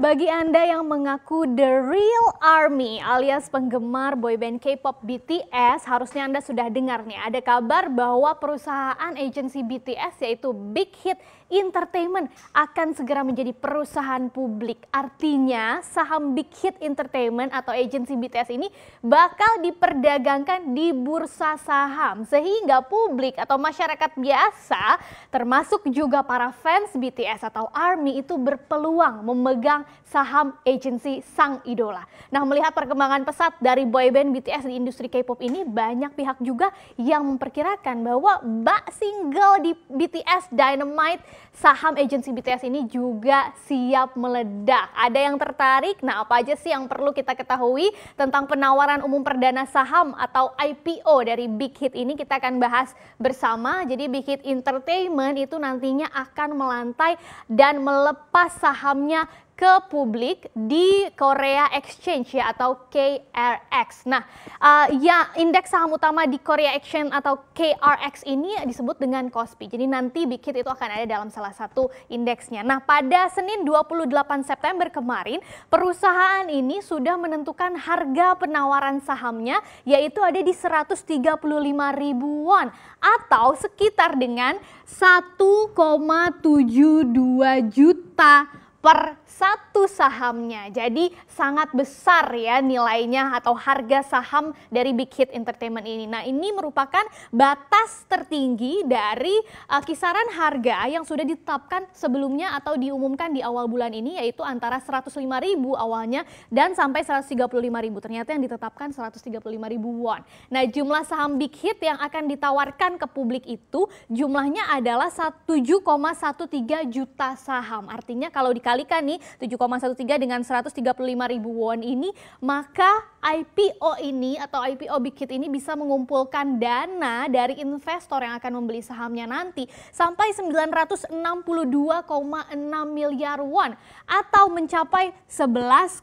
Bagi Anda yang mengaku The Real Army alias penggemar boyband K-pop BTS, harusnya Anda sudah dengar nih, ada kabar bahwa perusahaan agensi BTS yaitu Big Hit Entertainment akan segera menjadi perusahaan publik. Artinya saham Big Hit Entertainment atau agensi BTS ini bakal diperdagangkan di bursa saham sehingga publik atau masyarakat biasa termasuk juga para fans BTS atau ARMY itu berpeluang memegang saham agensi sang idola. Nah melihat perkembangan pesat dari boyband BTS di industri K-pop ini banyak pihak juga yang memperkirakan bahwa bak single di BTS Dynamite saham agensi BTS ini juga siap meledak. Ada yang tertarik? Nah, apa aja sih yang perlu kita ketahui tentang penawaran umum perdana saham atau IPO dari Big Hit ini kita akan bahas bersama. Jadi Big Hit Entertainment itu nantinya akan melantai dan melepas sahamnya ke publik di Korea Exchange ya atau KRX. Nah, uh, ya indeks saham utama di Korea Exchange atau KRX ini disebut dengan KOSPI. Jadi nanti Bikit itu akan ada dalam salah satu indeksnya. Nah, pada Senin 28 September kemarin, perusahaan ini sudah menentukan harga penawaran sahamnya yaitu ada di 135 won atau sekitar dengan 1,72 juta per satu sahamnya. Jadi sangat besar ya nilainya atau harga saham dari Big Hit Entertainment ini. Nah ini merupakan batas tertinggi dari uh, kisaran harga yang sudah ditetapkan sebelumnya atau diumumkan di awal bulan ini yaitu antara ribu awalnya dan sampai ribu. Ternyata yang ditetapkan ribu won. Nah jumlah saham Big Hit yang akan ditawarkan ke publik itu jumlahnya adalah 7,13 juta saham. Artinya kalau dikatakan dikalikan nih 7,13 dengan 135 ribu won ini maka IPO ini atau IPO Big ini bisa mengumpulkan dana dari investor yang akan membeli sahamnya nanti sampai 962,6 miliar won atau mencapai 11,8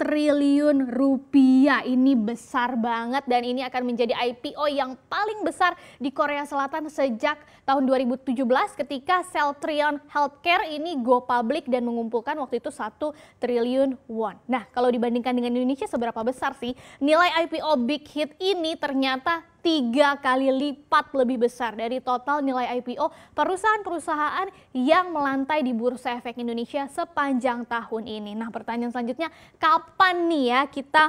triliun rupiah. Ini besar banget dan ini akan menjadi IPO yang paling besar di Korea Selatan sejak tahun 2017 ketika Celtrion Healthcare ini go public dan mengumpulkan waktu itu 1 triliun won. Nah, kalau dibandingkan dengan Indonesia seberapa besar sih nilai IPO Big Hit ini ternyata tiga kali lipat lebih besar dari total nilai IPO perusahaan-perusahaan yang melantai di Bursa Efek Indonesia sepanjang tahun ini. Nah pertanyaan selanjutnya kapan nih ya kita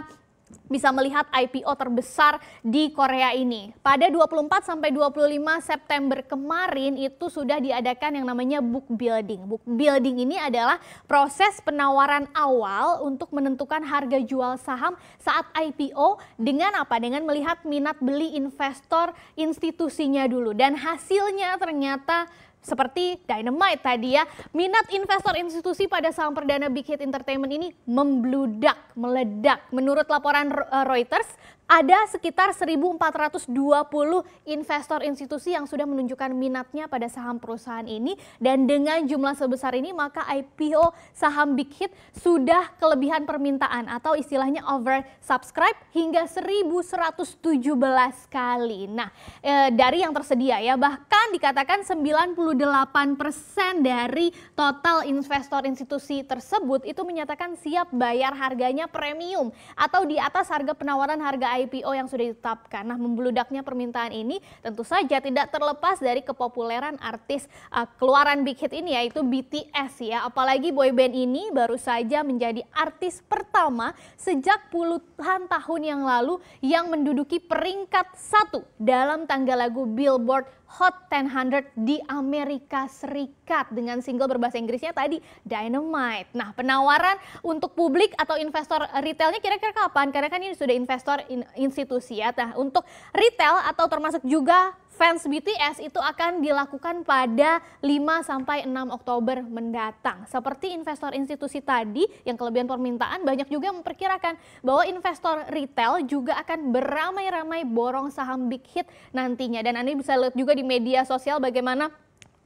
bisa melihat IPO terbesar di Korea ini. Pada 24 sampai 25 September kemarin itu sudah diadakan yang namanya book building. Book building ini adalah proses penawaran awal untuk menentukan harga jual saham saat IPO dengan apa? Dengan melihat minat beli investor institusinya dulu dan hasilnya ternyata seperti Dynamite tadi ya, minat investor institusi pada saham perdana Big Hit Entertainment ini membludak, meledak. Menurut laporan eh, Reuters, ada sekitar 1.420 investor institusi yang sudah menunjukkan minatnya pada saham perusahaan ini dan dengan jumlah sebesar ini maka IPO saham Big Hit sudah kelebihan permintaan atau istilahnya over subscribe hingga 1.117 kali. Nah, e, dari yang tersedia ya bahkan dikatakan 98% dari total investor institusi tersebut itu menyatakan siap bayar harganya premium atau di atas harga penawaran harga IPO yang sudah ditetapkan. Nah, membludaknya permintaan ini tentu saja tidak terlepas dari kepopuleran artis uh, keluaran big hit ini yaitu BTS ya. Apalagi boyband ini baru saja menjadi artis pertama sejak puluhan tahun yang lalu yang menduduki peringkat satu dalam tangga lagu Billboard Hot 100 di Amerika Serikat dengan single berbahasa Inggrisnya tadi Dynamite. Nah penawaran untuk publik atau investor retailnya kira-kira kapan? Karena kan ini sudah investor in, institusi ya. Nah, untuk retail atau termasuk juga fans BTS itu akan dilakukan pada 5 sampai 6 Oktober mendatang. Seperti investor institusi tadi yang kelebihan permintaan banyak juga memperkirakan bahwa investor retail juga akan beramai-ramai borong saham Big Hit nantinya dan Anda bisa lihat juga di media sosial bagaimana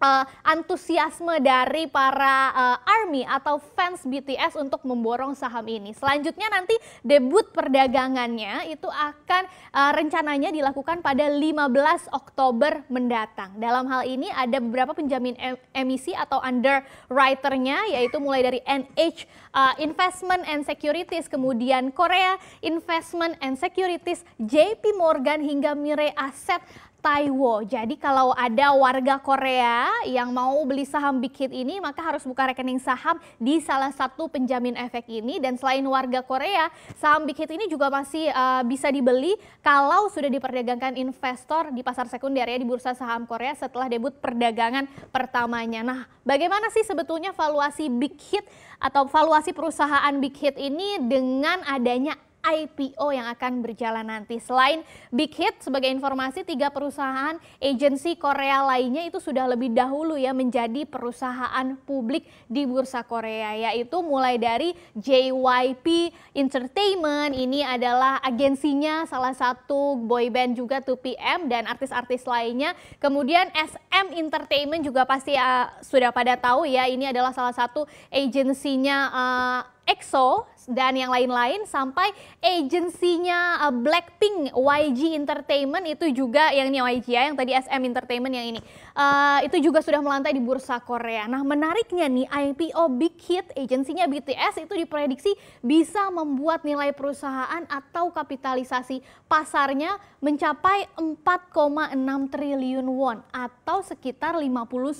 uh, antusiasme dari para uh, ARMY atau fans BTS untuk memborong saham ini. Selanjutnya nanti debut perdagangannya itu akan uh, rencananya dilakukan pada 15 Oktober mendatang. Dalam hal ini ada beberapa penjamin em emisi atau underwriternya yaitu mulai dari NH uh, Investment and Securities, kemudian Korea Investment and Securities, JP Morgan hingga Mirai Asset Taiwo. Jadi kalau ada warga Korea yang mau beli saham Big Hit ini maka harus buka rekening saham di salah satu penjamin efek ini dan selain warga Korea, saham Big Hit ini juga masih uh, bisa dibeli kalau sudah diperdagangkan investor di pasar sekunder ya di bursa saham Korea setelah debut perdagangan pertamanya. Nah, bagaimana sih sebetulnya valuasi Big Hit atau valuasi perusahaan Big Hit ini dengan adanya IPO yang akan berjalan nanti. Selain Big Hit, sebagai informasi tiga perusahaan agensi Korea lainnya itu sudah lebih dahulu ya menjadi perusahaan publik di bursa Korea yaitu mulai dari JYP Entertainment ini adalah agensinya salah satu boyband juga 2PM dan artis-artis lainnya. Kemudian SM Entertainment juga pasti uh, sudah pada tahu ya ini adalah salah satu agensinya uh, eh, EXO dan yang lain-lain sampai agensinya eh, Blackpink YG Entertainment itu juga yang ini YG ya yang tadi SM Entertainment yang ini uh, itu juga sudah melantai di bursa Korea. Nah menariknya nih IPO Big Hit agensinya BTS itu diprediksi bisa membuat nilai perusahaan atau kapitalisasi pasarnya mencapai 4,6 triliun won atau sekitar 59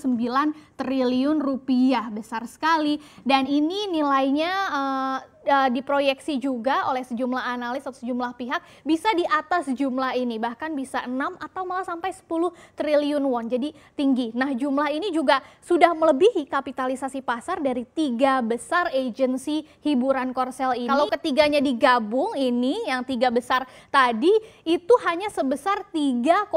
triliun rupiah besar sekali dan ini nilainya uh, uh, diproyeksi juga oleh sejumlah analis atau sejumlah pihak bisa di atas jumlah ini bahkan bisa 6 atau malah sampai 10 triliun won. Jadi tinggi. Nah, jumlah ini juga sudah melebihi kapitalisasi pasar dari tiga besar agensi hiburan Korsel ini. Kalau ketiganya digabung ini yang tiga besar tadi itu hanya sebesar 3,2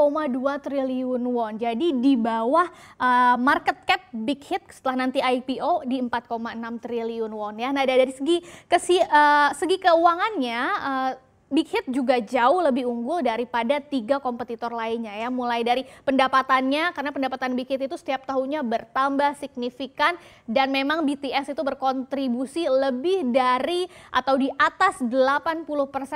triliun won. Jadi di bawah uh, market cap Big Hit setelah nanti IPO di 4,6 triliun won ya. Nah, dari segi kes sih uh, segi keuangannya uh, Big Hit juga jauh lebih unggul daripada tiga kompetitor lainnya ya. Mulai dari pendapatannya, karena pendapatan Big Hit itu setiap tahunnya bertambah signifikan dan memang BTS itu berkontribusi lebih dari atau di atas 80%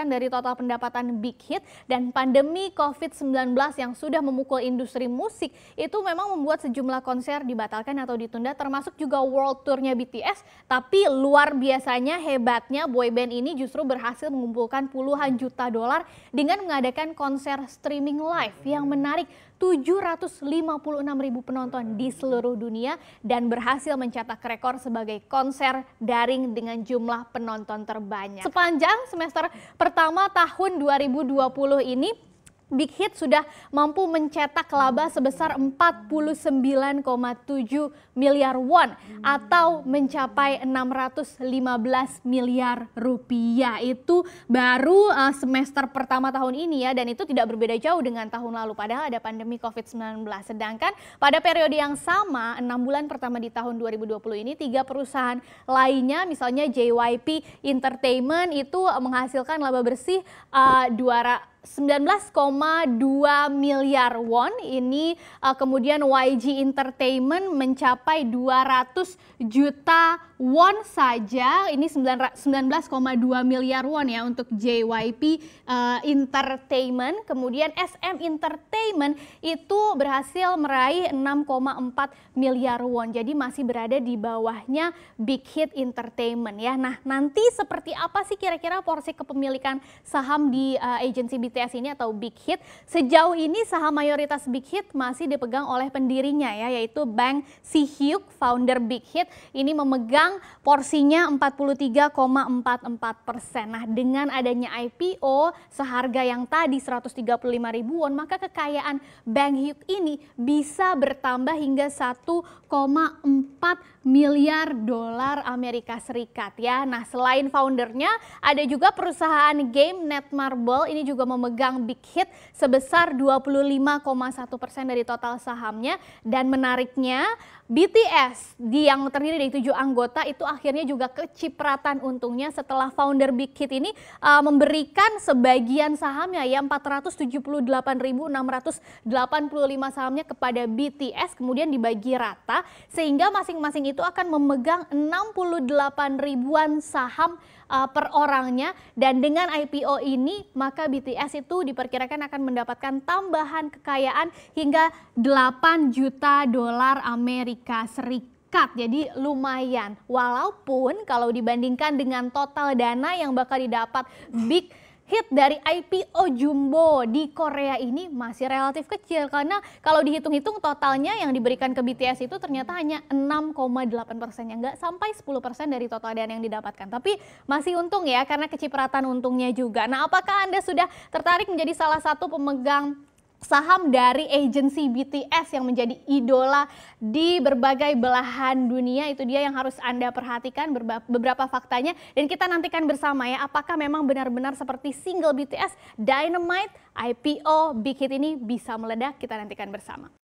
dari total pendapatan Big Hit dan pandemi COVID-19 yang sudah memukul industri musik itu memang membuat sejumlah konser dibatalkan atau ditunda termasuk juga world tournya BTS tapi luar biasanya hebatnya boyband ini justru berhasil mengumpulkan puluhan puluhan juta dolar dengan mengadakan konser streaming live yang menarik 756 ribu penonton di seluruh dunia dan berhasil mencetak rekor sebagai konser daring dengan jumlah penonton terbanyak. Sepanjang semester pertama tahun 2020 ini, Big Hit sudah mampu mencetak laba sebesar 49,7 miliar won atau mencapai 615 miliar rupiah. Itu baru eh, semester pertama tahun ini ya dan itu tidak berbeda jauh dengan tahun lalu padahal ada pandemi Covid-19. Sedangkan pada periode yang sama 6 bulan pertama di tahun 2020 ini tiga perusahaan lainnya misalnya JYP Entertainment itu menghasilkan laba bersih uh, eh, 200 19,2 miliar won ini uh, kemudian YG Entertainment mencapai 200 juta won saja ini 19,2 miliar won ya untuk JYP uh, eh, Entertainment kemudian SM Entertainment itu berhasil meraih 6,4 miliar won jadi masih berada di bawahnya Big Hit Entertainment ya nah nanti seperti apa sih kira-kira porsi kepemilikan saham di uh, agensi Big BTS ini atau Big Hit. Sejauh ini saham mayoritas Big Hit masih dipegang oleh pendirinya ya yaitu Bang Si Hyuk, founder Big Hit. Ini memegang porsinya 43,44 persen. Nah dengan adanya IPO seharga yang tadi 135 ribu won maka kekayaan Bang Hyuk ini bisa bertambah hingga 1,4 miliar dolar Amerika Serikat ya. Nah selain foundernya ada juga perusahaan game Netmarble ini juga memegang memegang big hit sebesar 25,1 persen dari total sahamnya dan menariknya BTS di yang terdiri dari tujuh anggota itu akhirnya juga kecipratan untungnya setelah founder Big Hit ini uh, memberikan sebagian sahamnya ya 478.685 sahamnya kepada BTS kemudian dibagi rata sehingga masing-masing itu akan memegang 68 ribuan saham uh, per orangnya dan dengan IPO ini maka BTS itu diperkirakan akan mendapatkan tambahan kekayaan hingga 8 juta dolar Amerika Serikat jadi lumayan. Walaupun kalau dibandingkan dengan total dana yang bakal didapat Big hit dari IPO Jumbo di Korea ini masih relatif kecil karena kalau dihitung-hitung totalnya yang diberikan ke BTS itu ternyata hanya 6,8 persen yang nggak sampai 10 persen dari total dana yang didapatkan. Tapi masih untung ya karena kecipratan untungnya juga. Nah apakah Anda sudah tertarik menjadi salah satu pemegang saham dari agensi BTS yang menjadi idola di berbagai belahan dunia itu dia yang harus Anda perhatikan beberapa faktanya dan kita nantikan bersama ya apakah memang benar-benar seperti single BTS Dynamite IPO Big Hit ini bisa meledak kita nantikan bersama.